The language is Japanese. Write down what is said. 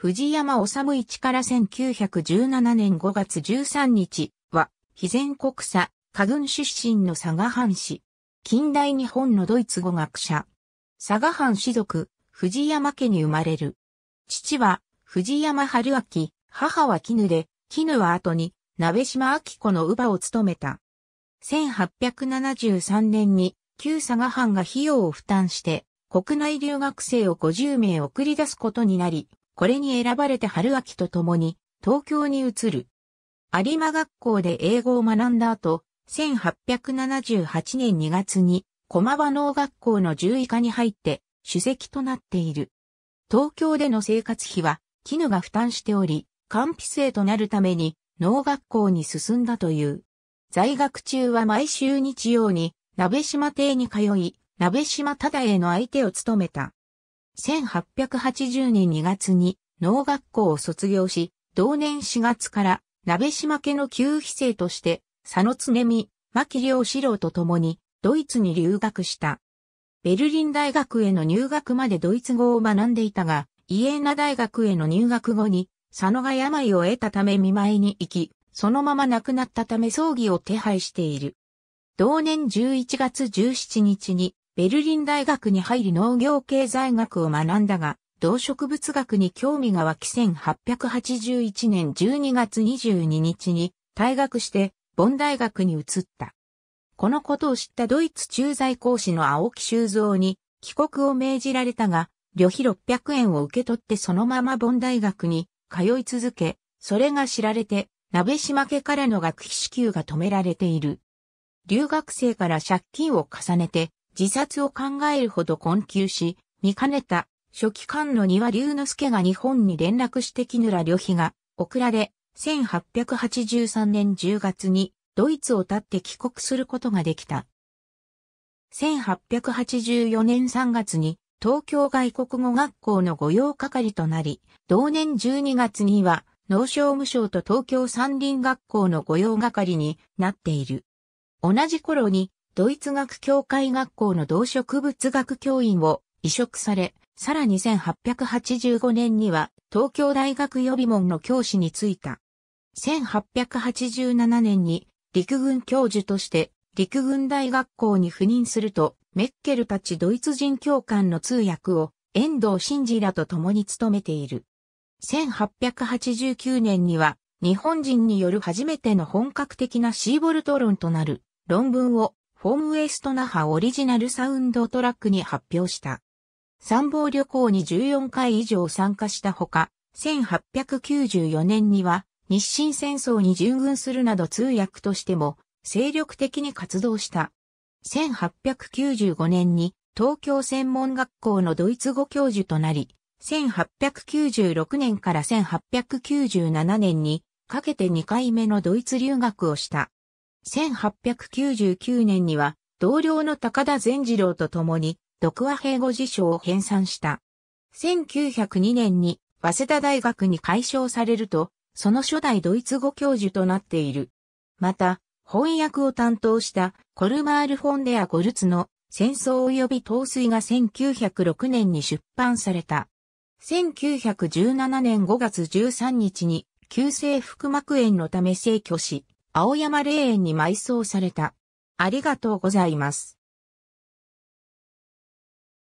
藤山治一から1917年5月13日は、非前国佐、家軍出身の佐賀藩士。近代日本のドイツ語学者。佐賀藩士族、藤山家に生まれる。父は、藤山春明、母は絹で、絹は後に、鍋島明子の乳母を務めた。1873年に、旧佐賀藩が費用を負担して、国内留学生を50名送り出すことになり、これに選ばれて春秋と共に東京に移る。有馬学校で英語を学んだ後、1878年2月に駒場農学校の獣医科に入って主席となっている。東京での生活費は絹が負担しており、完備生となるために農学校に進んだという。在学中は毎週日曜に鍋島邸に通い、鍋島忠への相手を務めた。1880年2月に農学校を卒業し、同年4月から鍋島家の旧秘生として、佐野常美、牧良四郎と共にドイツに留学した。ベルリン大学への入学までドイツ語を学んでいたが、イエーナ大学への入学後に、佐野が病を得たため見舞いに行き、そのまま亡くなったため葬儀を手配している。同年11月17日にベルリン大学に入り農業経済学を学んだが、動植物学に興味が湧き1881年12月22日に退学してボン大学に移った。このことを知ったドイツ駐在講師の青木修造に帰国を命じられたが、旅費600円を受け取ってそのままボン大学に通い続け、それが知られて、鍋島家からの学費支給が止められている。留学生から借金を重ねて、自殺を考えるほど困窮し、見かねた、初期官の庭龍之介が日本に連絡して木村旅費が送られ、1883年10月にドイツを立って帰国することができた。1884年3月に東京外国語学校の御用係となり、同年12月には農商務省と東京山林学校の御用係になっている。同じ頃にドイツ学協会学校の動植物学教員を移植され、さらに1885年には東京大学予備門の教師に就いた。1887年に陸軍教授として陸軍大学校に赴任すると、メッケルたちドイツ人教官の通訳を遠藤真二らと共に務めている。1889年には日本人による初めての本格的なシーボルト論となる論文をフォン・ウエストナハオリジナルサウンドトラックに発表した。参謀旅行に14回以上参加したほか、1894年には日清戦争に従軍するなど通訳としても精力的に活動した。1895年に東京専門学校のドイツ語教授となり、1896年から1897年にかけて2回目のドイツ留学をした。1899年には、同僚の高田善次郎と共に、読和平語辞書を編纂した。1902年に、早稲田大学に改称されると、その初代ドイツ語教授となっている。また、翻訳を担当したコルマール・フォンデア・ゴルツの戦争及び陶水が1906年に出版された。1917年5月13日に急性腹膜炎のため逝去し、青山霊園に埋葬された。ありがとうございます。